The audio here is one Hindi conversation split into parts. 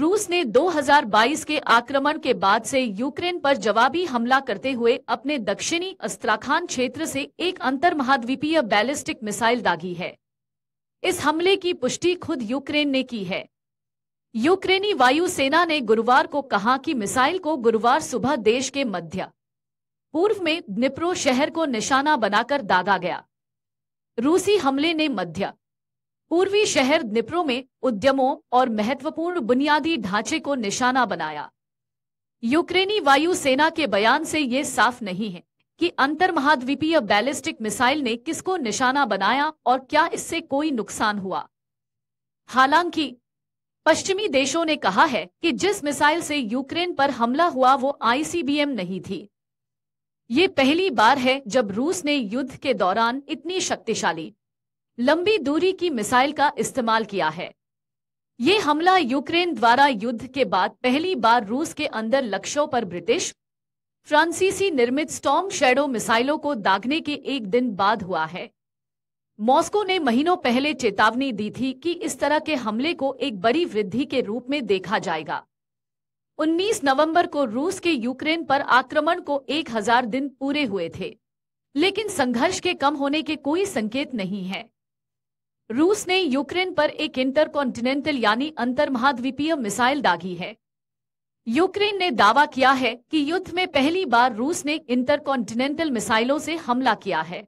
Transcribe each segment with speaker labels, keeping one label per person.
Speaker 1: रूस ने 2022 के आक्रमण के बाद से यूक्रेन पर जवाबी हमला करते हुए अपने दक्षिणी अस्त्राखान क्षेत्र से एक अंतर महाद्वीपीय बैलिस्टिक मिसाइल दागी है इस हमले की पुष्टि खुद यूक्रेन ने की है यूक्रेनी वायुसेना ने गुरुवार को कहा कि मिसाइल को गुरुवार सुबह देश के मध्य पूर्व में निप्रो शहर को निशाना बनाकर दागा गया रूसी हमले ने मध्य पूर्वी शहर निप्रो में उद्यमों और महत्वपूर्ण बुनियादी ढांचे को निशाना बनाया यूक्रेनी वायुसेना के बयान से ये साफ नहीं है कि अंतर महाद्वीपीय बैलिस्टिक मिसाइल ने किसको निशाना बनाया और क्या इससे कोई नुकसान हुआ हालांकि पश्चिमी देशों ने कहा है कि जिस मिसाइल से यूक्रेन पर हमला हुआ वो आईसीबीएम नहीं थी ये पहली बार है जब रूस ने युद्ध के दौरान इतनी शक्तिशाली लंबी दूरी की मिसाइल का इस्तेमाल किया है ये हमला यूक्रेन द्वारा युद्ध के बाद पहली बार रूस के अंदर लक्ष्यों पर ब्रिटिश फ्रांसीसी निर्मित स्टॉम शेडो मिसाइलों को दागने के एक दिन बाद हुआ है मॉस्को ने महीनों पहले चेतावनी दी थी कि इस तरह के हमले को एक बड़ी वृद्धि के रूप में देखा जाएगा 19 नवंबर को रूस के यूक्रेन पर आक्रमण को 1000 दिन पूरे हुए थे लेकिन संघर्ष के कम होने के कोई संकेत नहीं है रूस ने यूक्रेन पर एक इंटर कॉन्टिनेंटल यानी अंतर महाद्वीपीय मिसाइल दागी है यूक्रेन ने दावा किया है कि युद्ध में पहली बार रूस ने इंटर कॉन्टिनेंटल मिसाइलों से हमला किया है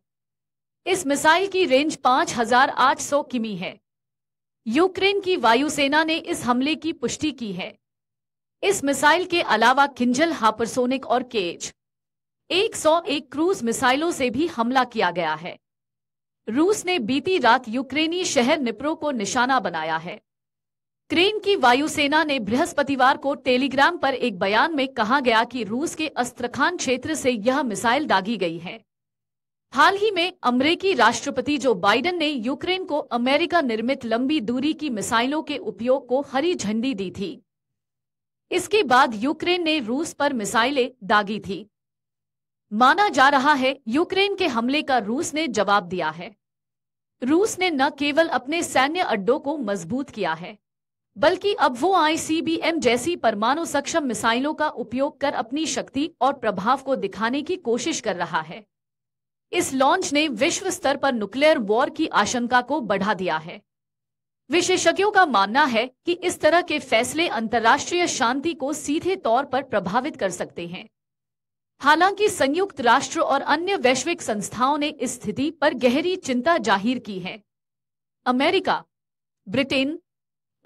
Speaker 1: इस मिसाइल की रेंज 5,800 किमी है यूक्रेन की वायुसेना ने इस हमले की पुष्टि की है इस मिसाइल के अलावा किंजल हापरसोनिक और केज 101 क्रूज मिसाइलों से भी हमला किया गया है रूस ने बीती रात यूक्रेनी शहर निप्रो को निशाना बनाया है क्रेन की वायुसेना ने बृहस्पतिवार को टेलीग्राम पर एक बयान में कहा गया कि रूस के अस्त्रखान क्षेत्र से यह मिसाइल दागी गई है हाल ही में अमरीकी राष्ट्रपति जो बाइडेन ने यूक्रेन को अमेरिका निर्मित लंबी दूरी की मिसाइलों के उपयोग को हरी झंडी दी थी इसके बाद यूक्रेन ने रूस पर मिसाइलें दागी थी माना जा रहा है यूक्रेन के हमले का रूस ने जवाब दिया है रूस ने न केवल अपने सैन्य अड्डों को मजबूत किया है बल्कि अब वो आईसीबीएम जैसी परमाणु सक्षम मिसाइलों का उपयोग कर अपनी शक्ति और प्रभाव को दिखाने की कोशिश कर रहा है इस लॉन्च ने विश्व स्तर पर न्यूक्लियर वॉर की आशंका को बढ़ा दिया है विशेषज्ञों का मानना है कि इस तरह के फैसले अंतर्राष्ट्रीय शांति को सीधे तौर पर प्रभावित कर सकते हैं हालांकि संयुक्त राष्ट्र और अन्य वैश्विक संस्थाओं ने इस स्थिति पर गहरी चिंता जाहिर की है अमेरिका ब्रिटेन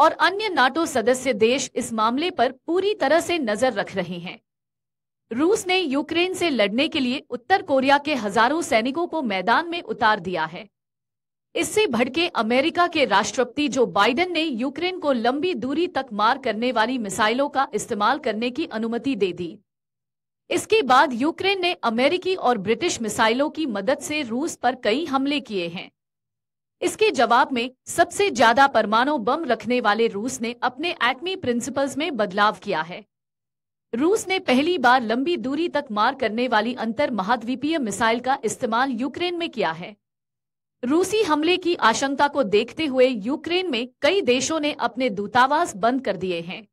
Speaker 1: और अन्य नाटो सदस्य देश इस मामले पर पूरी तरह से नजर रख रहे हैं रूस ने यूक्रेन से लड़ने के लिए उत्तर कोरिया के हजारों सैनिकों को मैदान में उतार दिया है इससे भड़के अमेरिका के राष्ट्रपति जो बाइडेन ने यूक्रेन को लंबी दूरी तक मार करने वाली मिसाइलों का इस्तेमाल करने की अनुमति दे दी इसके बाद यूक्रेन ने अमेरिकी और ब्रिटिश मिसाइलों की मदद से रूस पर कई हमले किए हैं इसके जवाब में सबसे ज्यादा परमाणु बम रखने वाले रूस ने अपने एटमी प्रिंसिपल्स में बदलाव किया है रूस ने पहली बार लंबी दूरी तक मार करने वाली अंतर महाद्वीपीय मिसाइल का इस्तेमाल यूक्रेन में किया है रूसी हमले की आशंका को देखते हुए यूक्रेन में कई देशों ने अपने दूतावास बंद कर दिए हैं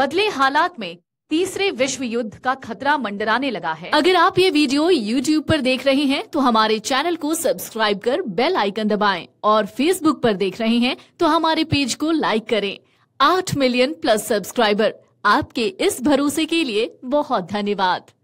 Speaker 1: बदले हालात में तीसरे विश्व युद्ध का खतरा मंडराने लगा है अगर आप ये वीडियो यूट्यूब पर देख रहे हैं तो हमारे चैनल को सब्सक्राइब कर बेल आइकन दबाएं और फेसबुक पर देख रहे हैं तो हमारे पेज को लाइक करें आठ मिलियन प्लस सब्सक्राइबर आपके इस भरोसे के लिए बहुत धन्यवाद